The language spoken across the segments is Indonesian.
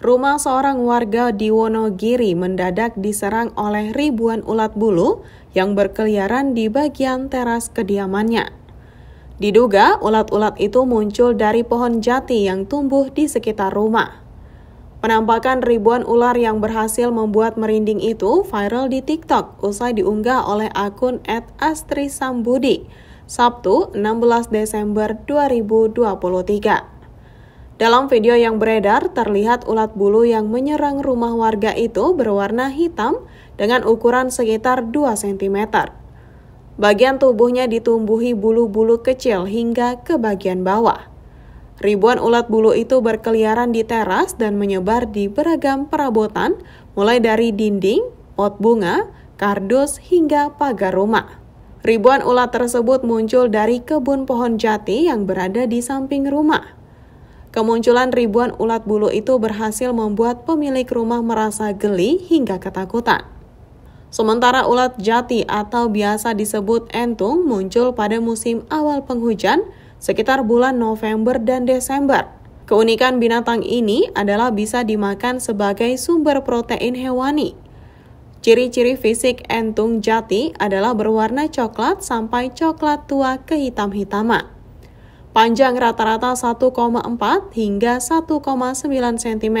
Rumah seorang warga di Wonogiri mendadak diserang oleh ribuan ulat bulu yang berkeliaran di bagian teras kediamannya. Diduga ulat-ulat itu muncul dari pohon jati yang tumbuh di sekitar rumah. Penampakan ribuan ular yang berhasil membuat merinding itu viral di TikTok usai diunggah oleh akun @astri_sambudi Sabtu 16 Desember 2023. Dalam video yang beredar, terlihat ulat bulu yang menyerang rumah warga itu berwarna hitam dengan ukuran sekitar 2 cm. Bagian tubuhnya ditumbuhi bulu-bulu kecil hingga ke bagian bawah. Ribuan ulat bulu itu berkeliaran di teras dan menyebar di beragam perabotan, mulai dari dinding, pot bunga, kardus, hingga pagar rumah. Ribuan ulat tersebut muncul dari kebun pohon jati yang berada di samping rumah. Kemunculan ribuan ulat bulu itu berhasil membuat pemilik rumah merasa geli hingga ketakutan. Sementara ulat jati atau biasa disebut entung muncul pada musim awal penghujan sekitar bulan November dan Desember. Keunikan binatang ini adalah bisa dimakan sebagai sumber protein hewani. Ciri-ciri fisik entung jati adalah berwarna coklat sampai coklat tua kehitam-hitaman panjang rata-rata 1,4 hingga 1,9 cm,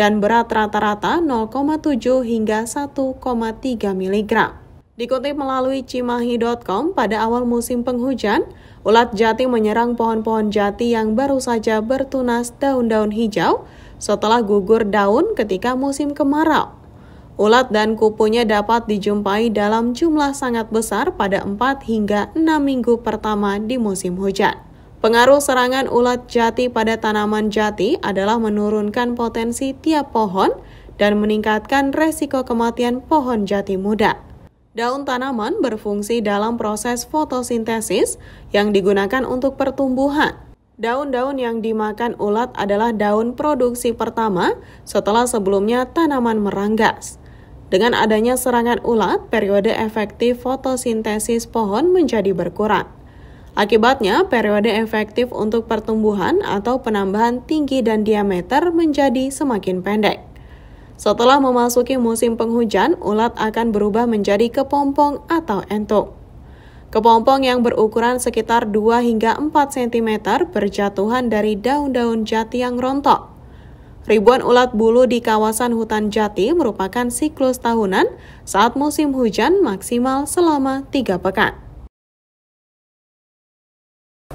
dan berat rata-rata 0,7 hingga 1,3 mg. Dikutip melalui cimahi.com, pada awal musim penghujan, ulat jati menyerang pohon-pohon jati yang baru saja bertunas daun-daun hijau setelah gugur daun ketika musim kemarau. Ulat dan kupunya dapat dijumpai dalam jumlah sangat besar pada 4 hingga 6 minggu pertama di musim hujan. Pengaruh serangan ulat jati pada tanaman jati adalah menurunkan potensi tiap pohon dan meningkatkan resiko kematian pohon jati muda. Daun tanaman berfungsi dalam proses fotosintesis yang digunakan untuk pertumbuhan. Daun-daun yang dimakan ulat adalah daun produksi pertama setelah sebelumnya tanaman meranggas. Dengan adanya serangan ulat, periode efektif fotosintesis pohon menjadi berkurang. Akibatnya, periode efektif untuk pertumbuhan atau penambahan tinggi dan diameter menjadi semakin pendek. Setelah memasuki musim penghujan, ulat akan berubah menjadi kepompong atau entok. Kepompong yang berukuran sekitar 2 hingga 4 cm berjatuhan dari daun-daun jati yang rontok. Ribuan ulat bulu di kawasan hutan jati merupakan siklus tahunan saat musim hujan maksimal selama 3 pekan.